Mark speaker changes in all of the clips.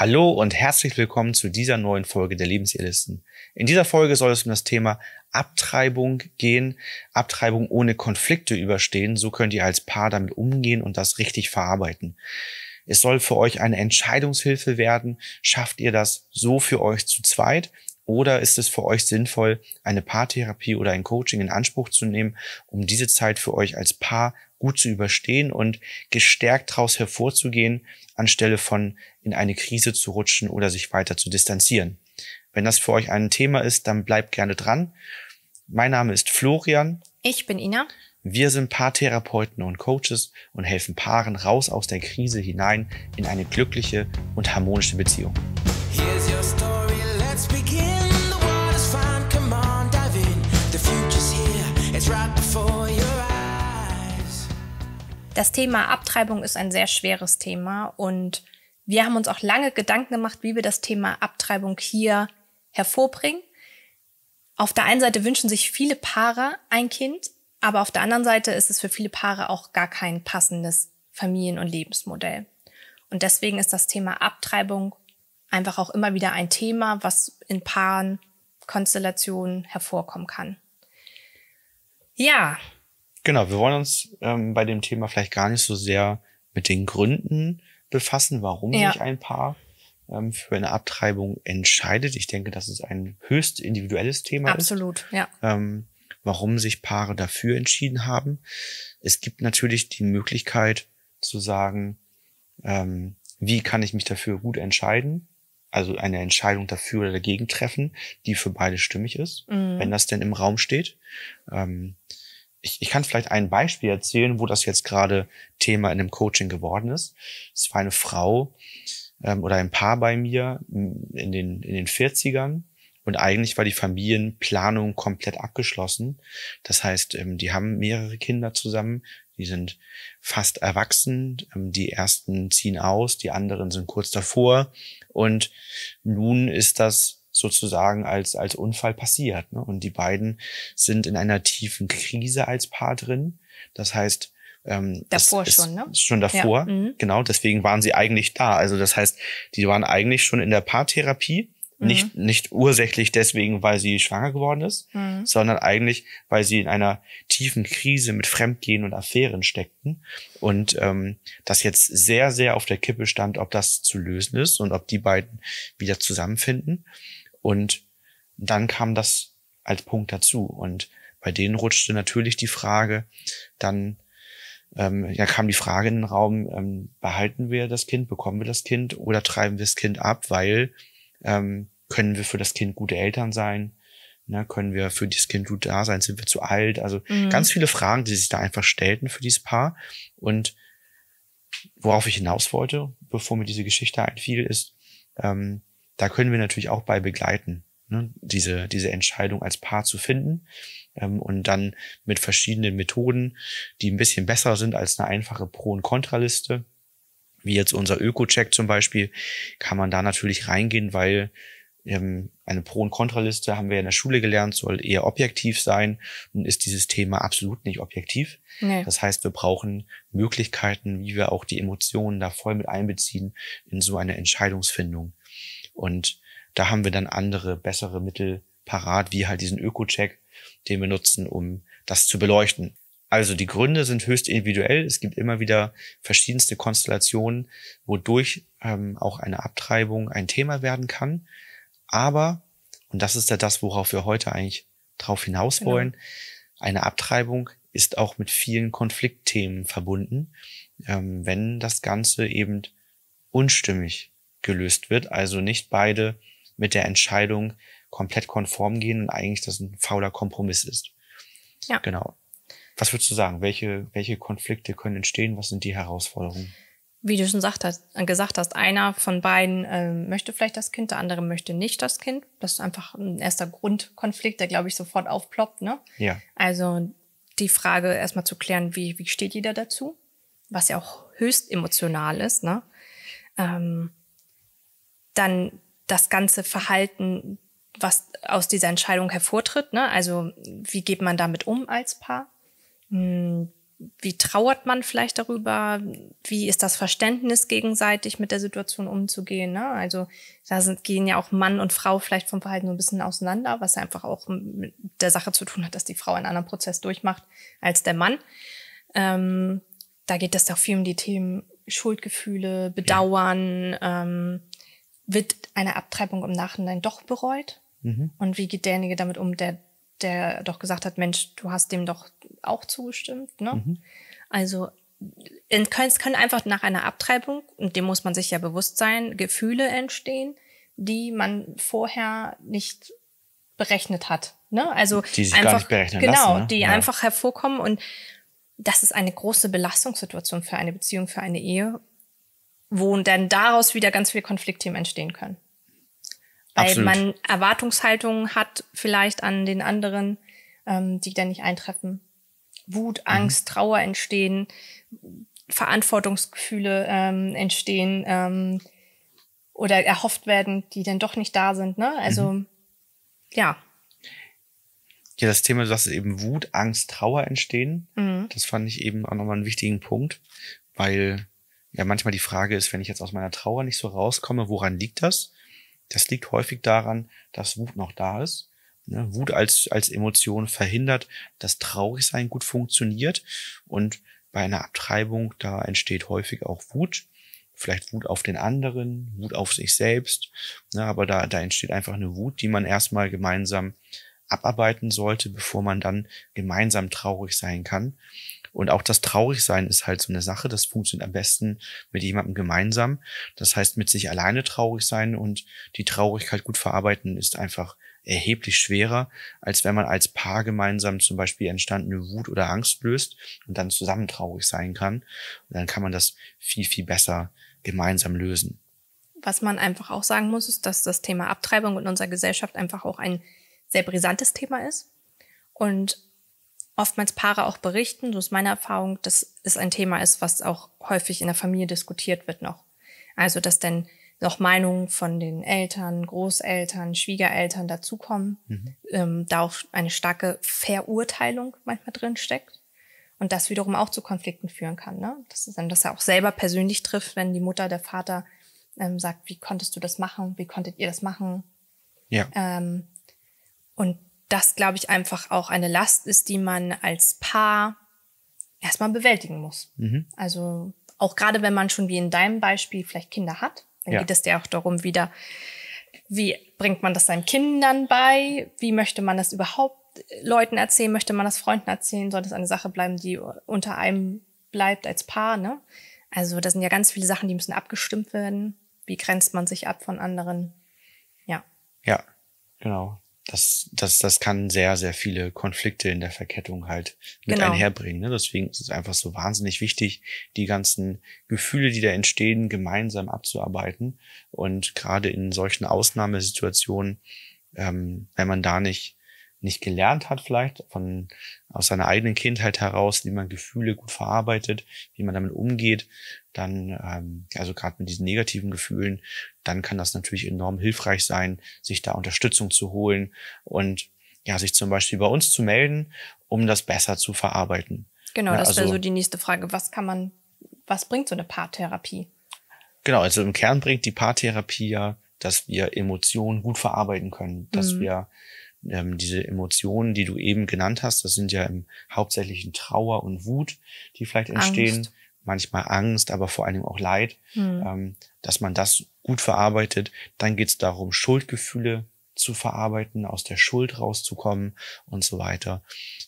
Speaker 1: Hallo und herzlich willkommen zu dieser neuen Folge der Lebensirrlisten. In dieser Folge soll es um das Thema Abtreibung gehen, Abtreibung ohne Konflikte überstehen. So könnt ihr als Paar damit umgehen und das richtig verarbeiten. Es soll für euch eine Entscheidungshilfe werden. Schafft ihr das so für euch zu zweit? Oder ist es für euch sinnvoll, eine Paartherapie oder ein Coaching in Anspruch zu nehmen, um diese Zeit für euch als Paar gut zu überstehen und gestärkt daraus hervorzugehen, anstelle von in eine Krise zu rutschen oder sich weiter zu distanzieren. Wenn das für euch ein Thema ist, dann bleibt gerne dran. Mein Name ist Florian.
Speaker 2: Ich bin Ina.
Speaker 1: Wir sind Paartherapeuten und Coaches und helfen Paaren raus aus der Krise hinein in eine glückliche und harmonische Beziehung.
Speaker 2: Das Thema Abtreibung ist ein sehr schweres Thema und wir haben uns auch lange Gedanken gemacht, wie wir das Thema Abtreibung hier hervorbringen. Auf der einen Seite wünschen sich viele Paare ein Kind, aber auf der anderen Seite ist es für viele Paare auch gar kein passendes Familien- und Lebensmodell. Und deswegen ist das Thema Abtreibung einfach auch immer wieder ein Thema, was in Paaren, Konstellationen hervorkommen kann. Ja,
Speaker 1: Genau, wir wollen uns ähm, bei dem Thema vielleicht gar nicht so sehr mit den Gründen befassen, warum ja. sich ein Paar ähm, für eine Abtreibung entscheidet. Ich denke, das ist ein höchst individuelles Thema. Absolut, ist, ja. Ähm, warum sich Paare dafür entschieden haben. Es gibt natürlich die Möglichkeit zu sagen, ähm, wie kann ich mich dafür gut entscheiden? Also eine Entscheidung dafür oder dagegen treffen, die für beide stimmig ist, mhm. wenn das denn im Raum steht. Ähm, ich, ich kann vielleicht ein Beispiel erzählen, wo das jetzt gerade Thema in einem Coaching geworden ist. Es war eine Frau ähm, oder ein Paar bei mir in den, in den 40ern und eigentlich war die Familienplanung komplett abgeschlossen. Das heißt, ähm, die haben mehrere Kinder zusammen, die sind fast erwachsen, ähm, die ersten ziehen aus, die anderen sind kurz davor und nun ist das sozusagen als, als Unfall passiert. Ne? Und die beiden sind in einer tiefen Krise als Paar drin. Das heißt, ähm, davor ist, schon, ne? Schon davor, ja. mhm. genau. Deswegen waren sie eigentlich da. Also das heißt, die waren eigentlich schon in der Paartherapie Mhm. Nicht, nicht ursächlich deswegen, weil sie schwanger geworden ist, mhm. sondern eigentlich, weil sie in einer tiefen Krise mit Fremdgehen und Affären steckten und ähm, das jetzt sehr, sehr auf der Kippe stand, ob das zu lösen ist und ob die beiden wieder zusammenfinden. Und dann kam das als Punkt dazu. Und bei denen rutschte natürlich die Frage, dann ähm, ja, kam die Frage in den Raum, ähm, behalten wir das Kind, bekommen wir das Kind oder treiben wir das Kind ab, weil ähm, können wir für das Kind gute Eltern sein? Ne, können wir für dieses Kind gut da sein? Sind wir zu alt? Also mhm. ganz viele Fragen, die sich da einfach stellten für dieses Paar. Und worauf ich hinaus wollte, bevor mir diese Geschichte einfiel, ist, ähm, da können wir natürlich auch bei begleiten, ne? diese, diese Entscheidung als Paar zu finden ähm, und dann mit verschiedenen Methoden, die ein bisschen besser sind als eine einfache Pro- und Kontraliste, wie jetzt unser Öko-Check zum Beispiel, kann man da natürlich reingehen, weil ähm, eine Pro- und Kontraliste haben wir in der Schule gelernt, soll eher objektiv sein. Nun ist dieses Thema absolut nicht objektiv. Nee. Das heißt, wir brauchen Möglichkeiten, wie wir auch die Emotionen da voll mit einbeziehen in so eine Entscheidungsfindung. Und da haben wir dann andere, bessere Mittel parat, wie halt diesen Öko-Check, den wir nutzen, um das zu beleuchten. Also die Gründe sind höchst individuell. Es gibt immer wieder verschiedenste Konstellationen, wodurch ähm, auch eine Abtreibung ein Thema werden kann. Aber, und das ist ja das, worauf wir heute eigentlich drauf hinaus genau. wollen, genau. eine Abtreibung ist auch mit vielen Konfliktthemen verbunden, ähm, wenn das Ganze eben unstimmig gelöst wird, also nicht beide mit der Entscheidung komplett konform gehen und eigentlich das ein fauler Kompromiss ist. Ja. Genau. Was würdest du sagen? Welche, welche Konflikte können entstehen? Was sind die Herausforderungen?
Speaker 2: wie du schon sagt äh, gesagt hast, einer von beiden äh, möchte vielleicht das Kind, der andere möchte nicht das Kind. Das ist einfach ein erster Grundkonflikt, der, glaube ich, sofort aufploppt. Ne? Ja. Also die Frage erstmal zu klären, wie, wie steht jeder dazu? Was ja auch höchst emotional ist. Ne? Ähm, dann das ganze Verhalten, was aus dieser Entscheidung hervortritt. Ne? Also wie geht man damit um als Paar? Hm, wie trauert man vielleicht darüber? Wie ist das Verständnis gegenseitig mit der Situation umzugehen? Ne? Also da sind, gehen ja auch Mann und Frau vielleicht vom Verhalten so ein bisschen auseinander, was einfach auch mit der Sache zu tun hat, dass die Frau einen anderen Prozess durchmacht als der Mann. Ähm, da geht es auch viel um die Themen Schuldgefühle, Bedauern. Ähm, wird eine Abtreibung im Nachhinein doch bereut? Mhm. Und wie geht derjenige damit um, der der doch gesagt hat, Mensch, du hast dem doch auch zugestimmt. Ne? Mhm. Also es können einfach nach einer Abtreibung, und dem muss man sich ja bewusst sein, Gefühle entstehen, die man vorher nicht berechnet hat. Ne? Also die sich einfach, gar nicht berechnen genau, lassen, ne? die ja. einfach hervorkommen und das ist eine große Belastungssituation für eine Beziehung, für eine Ehe, wo dann daraus wieder ganz viele Konfliktthemen entstehen können weil Absolut. man Erwartungshaltungen hat vielleicht an den anderen, ähm, die dann nicht eintreffen. Wut, mhm. Angst, mhm. Trauer entstehen, Verantwortungsgefühle ähm, entstehen ähm, oder erhofft werden, die dann doch nicht da sind. Ne? Also mhm. ja.
Speaker 1: Ja, das Thema, du sagst eben Wut, Angst, Trauer entstehen. Mhm. Das fand ich eben auch nochmal einen wichtigen Punkt, weil ja manchmal die Frage ist, wenn ich jetzt aus meiner Trauer nicht so rauskomme, woran liegt das? Das liegt häufig daran, dass Wut noch da ist. Ne? Wut als, als Emotion verhindert, dass Traurigsein gut funktioniert. Und bei einer Abtreibung, da entsteht häufig auch Wut. Vielleicht Wut auf den anderen, Wut auf sich selbst. Ne? aber da, da entsteht einfach eine Wut, die man erstmal gemeinsam abarbeiten sollte, bevor man dann gemeinsam traurig sein kann. Und auch das Traurigsein ist halt so eine Sache, das funktioniert am besten mit jemandem gemeinsam. Das heißt, mit sich alleine traurig sein und die Traurigkeit gut verarbeiten ist einfach erheblich schwerer, als wenn man als Paar gemeinsam zum Beispiel entstandene Wut oder Angst löst und dann zusammen traurig sein kann. Und dann kann man das viel, viel besser gemeinsam lösen.
Speaker 2: Was man einfach auch sagen muss, ist, dass das Thema Abtreibung in unserer Gesellschaft einfach auch ein sehr brisantes Thema ist. Und oftmals Paare auch berichten, so ist meine Erfahrung, dass es ein Thema ist, was auch häufig in der Familie diskutiert wird noch. Also, dass denn noch Meinungen von den Eltern, Großeltern, Schwiegereltern dazukommen, mhm. ähm, da auch eine starke Verurteilung manchmal drin steckt und das wiederum auch zu Konflikten führen kann. Ne? Das ist dann, dass er auch selber persönlich trifft, wenn die Mutter, der Vater ähm, sagt, wie konntest du das machen, wie konntet ihr das machen? Ja. Ähm, und das, glaube ich, einfach auch eine Last ist, die man als Paar erstmal bewältigen muss. Mhm. Also auch gerade wenn man schon wie in deinem Beispiel vielleicht Kinder hat, dann ja. geht es dir auch darum, wieder, wie bringt man das seinen Kindern bei? Wie möchte man das überhaupt Leuten erzählen? Möchte man das Freunden erzählen? Soll das eine Sache bleiben, die unter einem bleibt als Paar, ne? Also, da sind ja ganz viele Sachen, die müssen abgestimmt werden. Wie grenzt man sich ab von anderen? Ja.
Speaker 1: Ja, genau das, das, das kann sehr, sehr viele Konflikte in der Verkettung halt mit genau. einherbringen. Ne? Deswegen ist es einfach so wahnsinnig wichtig, die ganzen Gefühle, die da entstehen, gemeinsam abzuarbeiten. Und gerade in solchen Ausnahmesituationen, ähm, wenn man da nicht nicht gelernt hat vielleicht von aus seiner eigenen Kindheit heraus, wie man Gefühle gut verarbeitet, wie man damit umgeht, dann, ähm, also gerade mit diesen negativen Gefühlen, dann kann das natürlich enorm hilfreich sein, sich da Unterstützung zu holen und ja, sich zum Beispiel bei uns zu melden, um das besser zu verarbeiten.
Speaker 2: Genau, ja, das also, wäre so die nächste Frage. Was kann man, was bringt so eine Paartherapie?
Speaker 1: Genau, also im Kern bringt die Paartherapie ja, dass wir Emotionen gut verarbeiten können, dass mhm. wir ähm, diese Emotionen, die du eben genannt hast, das sind ja im hauptsächlichen Trauer und Wut, die vielleicht entstehen, Angst. manchmal Angst, aber vor allem auch Leid, mhm. ähm, dass man das gut verarbeitet. Dann geht es darum, Schuldgefühle zu verarbeiten, aus der Schuld rauszukommen und so weiter.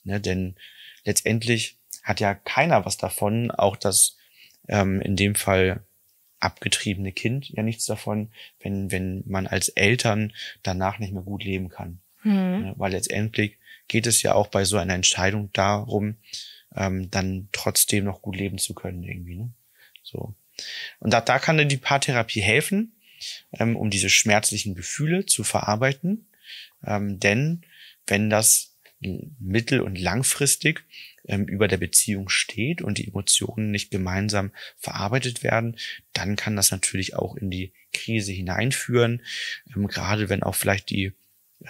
Speaker 1: Ne, denn letztendlich hat ja keiner was davon, auch das ähm, in dem Fall abgetriebene Kind ja nichts davon, wenn, wenn man als Eltern danach nicht mehr gut leben kann. Mhm. Weil letztendlich geht es ja auch bei so einer Entscheidung darum, ähm, dann trotzdem noch gut leben zu können irgendwie. Ne? So. Und da, da kann dann die Paartherapie helfen, ähm, um diese schmerzlichen Gefühle zu verarbeiten. Ähm, denn wenn das mittel- und langfristig ähm, über der Beziehung steht und die Emotionen nicht gemeinsam verarbeitet werden, dann kann das natürlich auch in die Krise hineinführen. Ähm, gerade wenn auch vielleicht die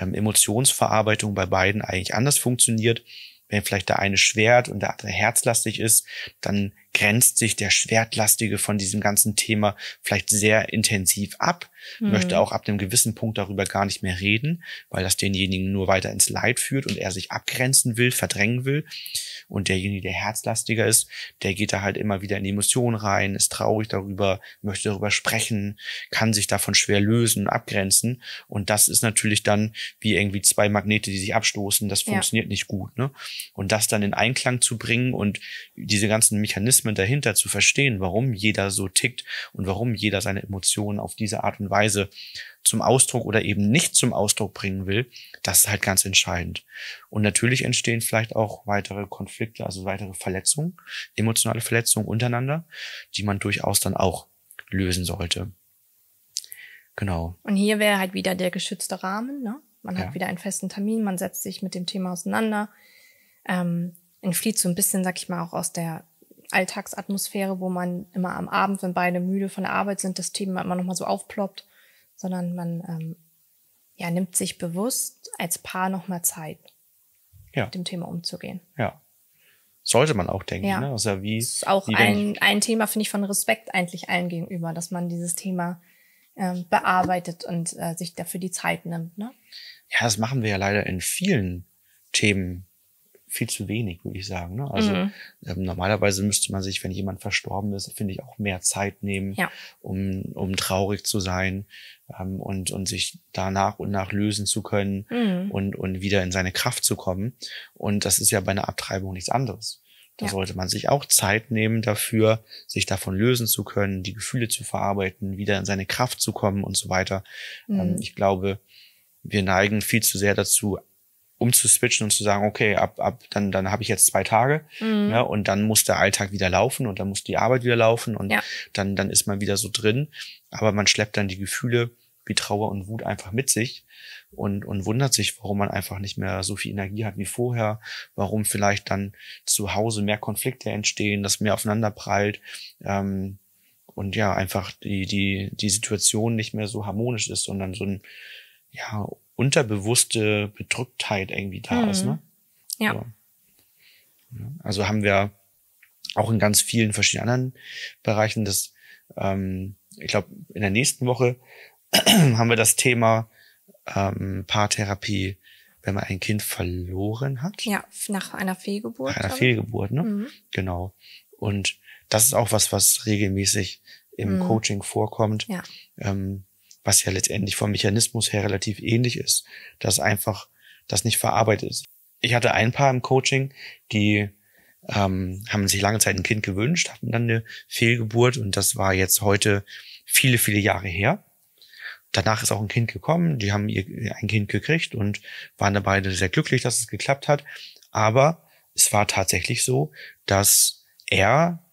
Speaker 1: ähm, Emotionsverarbeitung bei beiden eigentlich anders funktioniert. Wenn vielleicht der eine schwert und der andere herzlastig ist, dann grenzt sich der Schwertlastige von diesem ganzen Thema vielleicht sehr intensiv ab, mhm. möchte auch ab einem gewissen Punkt darüber gar nicht mehr reden, weil das denjenigen nur weiter ins Leid führt und er sich abgrenzen will, verdrängen will. Und derjenige, der herzlastiger ist, der geht da halt immer wieder in die Emotionen rein, ist traurig darüber, möchte darüber sprechen, kann sich davon schwer lösen, abgrenzen. Und das ist natürlich dann wie irgendwie zwei Magnete, die sich abstoßen. Das funktioniert ja. nicht gut. Ne? Und das dann in Einklang zu bringen und diese ganzen Mechanismen, Mechanismen dahinter zu verstehen, warum jeder so tickt und warum jeder seine Emotionen auf diese Art und Weise zum Ausdruck oder eben nicht zum Ausdruck bringen will, das ist halt ganz entscheidend. Und natürlich entstehen vielleicht auch weitere Konflikte, also weitere Verletzungen, emotionale Verletzungen untereinander, die man durchaus dann auch lösen sollte. Genau.
Speaker 2: Und hier wäre halt wieder der geschützte Rahmen, ne? Man ja. hat wieder einen festen Termin, man setzt sich mit dem Thema auseinander, ähm, entflieht so ein bisschen, sag ich mal, auch aus der Alltagsatmosphäre, wo man immer am Abend, wenn beide müde von der Arbeit sind, das Thema immer nochmal so aufploppt, sondern man ähm, ja, nimmt sich bewusst als Paar nochmal Zeit, ja. mit dem Thema umzugehen.
Speaker 1: Ja. Sollte man auch denken. Ja. Ne? Also wie, das ist auch ein,
Speaker 2: ein Thema, finde ich, von Respekt eigentlich allen gegenüber, dass man dieses Thema ähm, bearbeitet und äh, sich dafür die Zeit nimmt. Ne?
Speaker 1: Ja, das machen wir ja leider in vielen Themen viel zu wenig, würde ich sagen. Ne? Also mhm. ähm, normalerweise müsste man sich, wenn jemand verstorben ist, finde ich auch mehr Zeit nehmen, ja. um, um traurig zu sein ähm, und, und sich da nach und nach lösen zu können mhm. und, und wieder in seine Kraft zu kommen. Und das ist ja bei einer Abtreibung nichts anderes. Da ja. sollte man sich auch Zeit nehmen dafür, sich davon lösen zu können, die Gefühle zu verarbeiten, wieder in seine Kraft zu kommen und so weiter. Ähm, mhm. Ähm, ich glaube, wir neigen viel zu sehr dazu, um zu switchen und zu sagen, okay, ab, ab dann, dann habe ich jetzt zwei Tage mhm. ne, und dann muss der Alltag wieder laufen und dann muss die Arbeit wieder laufen und ja. dann, dann ist man wieder so drin. Aber man schleppt dann die Gefühle wie Trauer und Wut einfach mit sich und, und wundert sich, warum man einfach nicht mehr so viel Energie hat wie vorher, warum vielleicht dann zu Hause mehr Konflikte entstehen, dass mehr aufeinanderprallt ähm, und ja, einfach die, die, die Situation nicht mehr so harmonisch ist, sondern so ein ja, unterbewusste Bedrücktheit irgendwie da mhm. ist. Ne? Ja. So. Also haben wir auch in ganz vielen verschiedenen anderen Bereichen das, ähm, ich glaube, in der nächsten Woche haben wir das Thema ähm, Paartherapie, wenn man ein Kind verloren hat.
Speaker 2: Ja, nach einer Fehlgeburt. Nach einer Fehlgeburt,
Speaker 1: ne? Mhm. Genau. Und das ist auch was, was regelmäßig im mhm. Coaching vorkommt. Ja. Ähm, was ja letztendlich vom Mechanismus her relativ ähnlich ist, dass einfach das nicht verarbeitet ist. Ich hatte ein paar im Coaching, die ähm, haben sich lange Zeit ein Kind gewünscht, hatten dann eine Fehlgeburt und das war jetzt heute viele, viele Jahre her. Danach ist auch ein Kind gekommen, die haben ihr, ein Kind gekriegt und waren da beide sehr glücklich, dass es geklappt hat. Aber es war tatsächlich so, dass er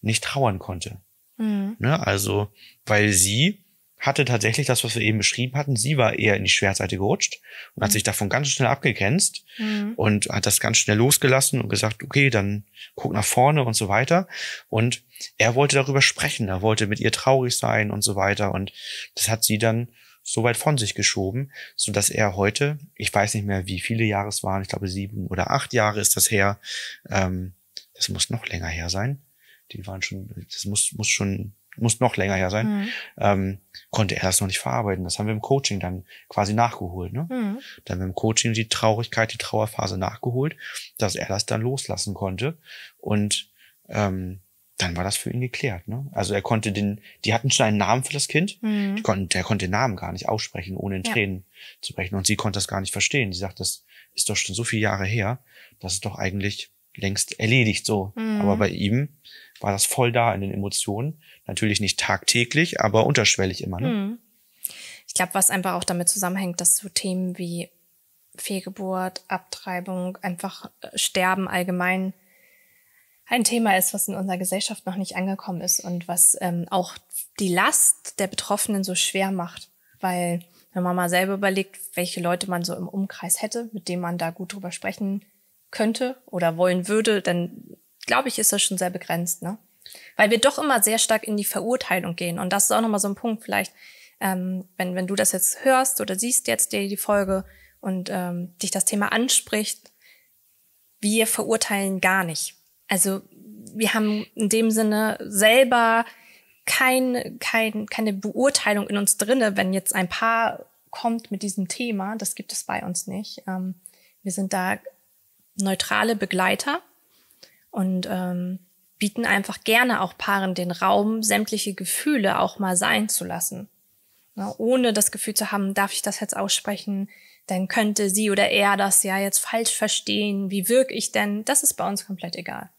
Speaker 1: nicht trauern konnte. Mhm. Ne? Also, weil sie hatte tatsächlich das, was wir eben beschrieben hatten. Sie war eher in die Schwertseite gerutscht und hat mhm. sich davon ganz schnell abgegrenzt mhm. und hat das ganz schnell losgelassen und gesagt, okay, dann guck nach vorne und so weiter. Und er wollte darüber sprechen, er wollte mit ihr traurig sein und so weiter. Und das hat sie dann so weit von sich geschoben, so dass er heute, ich weiß nicht mehr, wie viele Jahre es waren, ich glaube sieben oder acht Jahre ist das her. Ähm, das muss noch länger her sein. Die waren schon, das muss, muss schon muss noch länger her sein, mhm. ähm, konnte er das noch nicht verarbeiten. Das haben wir im Coaching dann quasi nachgeholt. Ne? Mhm. Dann haben wir im Coaching die Traurigkeit, die Trauerphase nachgeholt, dass er das dann loslassen konnte. Und ähm, dann war das für ihn geklärt. Ne? Also er konnte den, die hatten schon einen Namen für das Kind, mhm. die konnten, der konnte den Namen gar nicht aussprechen, ohne in ja. Tränen zu brechen. Und sie konnte das gar nicht verstehen. Sie sagt, das ist doch schon so viele Jahre her, das ist doch eigentlich längst erledigt so. Mhm. Aber bei ihm war das voll da in den Emotionen. Natürlich nicht tagtäglich, aber unterschwellig immer. Ne? Mhm.
Speaker 2: Ich glaube, was einfach auch damit zusammenhängt, dass so Themen wie Fehlgeburt, Abtreibung, einfach äh, Sterben allgemein ein Thema ist, was in unserer Gesellschaft noch nicht angekommen ist und was ähm, auch die Last der Betroffenen so schwer macht. Weil wenn man mal selber überlegt, welche Leute man so im Umkreis hätte, mit denen man da gut drüber sprechen könnte oder wollen würde, dann glaube ich, ist das schon sehr begrenzt, ne? Weil wir doch immer sehr stark in die Verurteilung gehen. Und das ist auch nochmal so ein Punkt, vielleicht, ähm, wenn, wenn du das jetzt hörst oder siehst jetzt die, die Folge und ähm, dich das Thema anspricht, wir verurteilen gar nicht. Also wir haben in dem Sinne selber kein, kein, keine Beurteilung in uns drinne, wenn jetzt ein Paar kommt mit diesem Thema. Das gibt es bei uns nicht. Ähm, wir sind da neutrale Begleiter und ähm, bieten einfach gerne auch Paaren den Raum, sämtliche Gefühle auch mal sein zu lassen. Na, ohne das Gefühl zu haben, darf ich das jetzt aussprechen, dann könnte sie oder er das ja jetzt falsch verstehen, wie wirke ich denn, das ist bei uns komplett egal.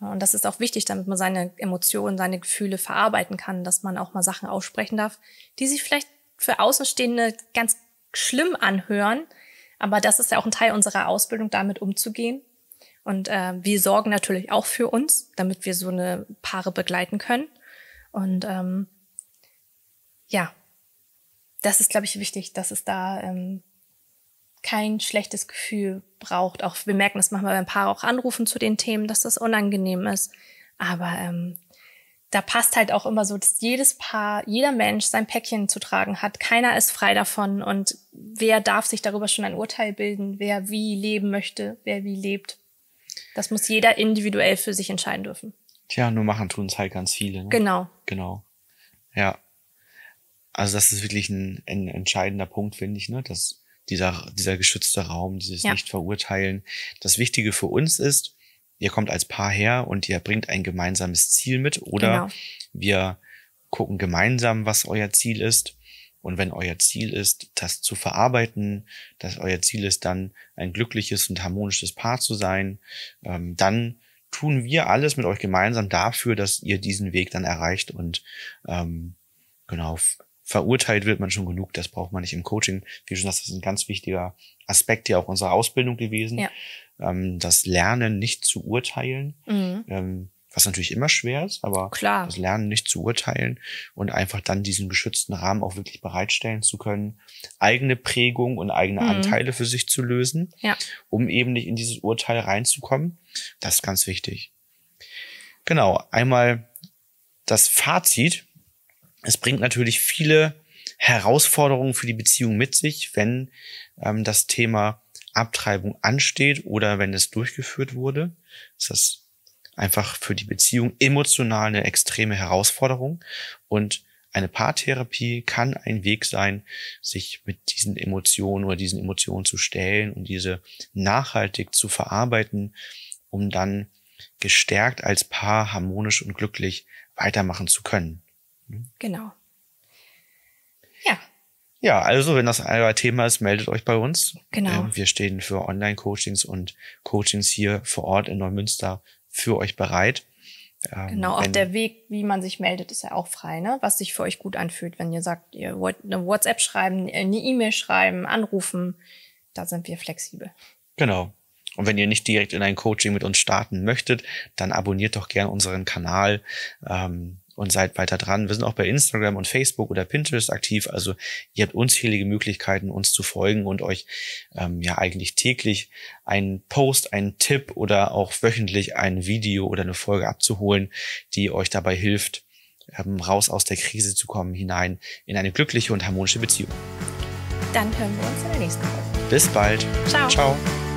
Speaker 2: Und das ist auch wichtig, damit man seine Emotionen, seine Gefühle verarbeiten kann, dass man auch mal Sachen aussprechen darf, die sich vielleicht für Außenstehende ganz schlimm anhören. Aber das ist ja auch ein Teil unserer Ausbildung, damit umzugehen und äh, wir sorgen natürlich auch für uns, damit wir so eine Paare begleiten können. Und ähm, ja, das ist, glaube ich, wichtig, dass es da ähm, kein schlechtes Gefühl braucht. Auch wir merken das manchmal, beim Paar auch anrufen zu den Themen, dass das unangenehm ist. Aber ähm, da passt halt auch immer so, dass jedes Paar, jeder Mensch sein Päckchen zu tragen hat. Keiner ist frei davon und wer darf sich darüber schon ein Urteil bilden, wer wie leben möchte, wer wie lebt. Das muss jeder individuell für sich entscheiden dürfen.
Speaker 1: Tja, nur machen tun es halt ganz viele. Ne? Genau. Genau. Ja. Also das ist wirklich ein, ein entscheidender Punkt, finde ich, ne? dass dieser, dieser geschützte Raum, dieses ja. Nicht-Verurteilen. Das Wichtige für uns ist, ihr kommt als Paar her und ihr bringt ein gemeinsames Ziel mit oder genau. wir gucken gemeinsam, was euer Ziel ist und wenn euer Ziel ist, das zu verarbeiten, dass euer Ziel ist, dann ein glückliches und harmonisches Paar zu sein, ähm, dann tun wir alles mit euch gemeinsam dafür, dass ihr diesen Weg dann erreicht und ähm, genau verurteilt wird man schon genug. Das braucht man nicht im Coaching. Wie schon gesagt, das ist ein ganz wichtiger Aspekt ja auch unserer Ausbildung gewesen. Ja. Ähm, das Lernen nicht zu urteilen. Mhm. Ähm, was natürlich immer schwer ist, aber Klar. das Lernen nicht zu urteilen und einfach dann diesen geschützten Rahmen auch wirklich bereitstellen zu können, eigene Prägung und eigene mhm. Anteile für sich zu lösen, ja. um eben nicht in dieses Urteil reinzukommen. Das ist ganz wichtig. Genau, einmal das Fazit. Es bringt natürlich viele Herausforderungen für die Beziehung mit sich, wenn ähm, das Thema Abtreibung ansteht oder wenn es durchgeführt wurde. Das ist einfach für die Beziehung emotional eine extreme Herausforderung. Und eine Paartherapie kann ein Weg sein, sich mit diesen Emotionen oder diesen Emotionen zu stellen und diese nachhaltig zu verarbeiten, um dann gestärkt als Paar harmonisch und glücklich weitermachen zu können. Genau. Ja. Ja, also wenn das euer Thema ist, meldet euch bei uns. Genau. Ähm, wir stehen für Online-Coachings und Coachings hier vor Ort in Neumünster für euch bereit. Ähm, genau, auch der
Speaker 2: Weg, wie man sich meldet, ist ja auch frei, ne? was sich für euch gut anfühlt. Wenn ihr sagt, ihr wollt eine WhatsApp schreiben, äh, eine E-Mail schreiben, anrufen, da sind wir flexibel.
Speaker 1: Genau. Und wenn ihr nicht direkt in ein Coaching mit uns starten möchtet, dann abonniert doch gern unseren Kanal. Ähm, und seid weiter dran. Wir sind auch bei Instagram und Facebook oder Pinterest aktiv. Also ihr habt unzählige Möglichkeiten, uns zu folgen und euch ähm, ja eigentlich täglich einen Post, einen Tipp oder auch wöchentlich ein Video oder eine Folge abzuholen, die euch dabei hilft, ähm, raus aus der Krise zu kommen, hinein in eine glückliche und harmonische Beziehung.
Speaker 2: Dann hören wir uns in der nächsten Folge.
Speaker 1: Bis bald. Ciao. Ciao.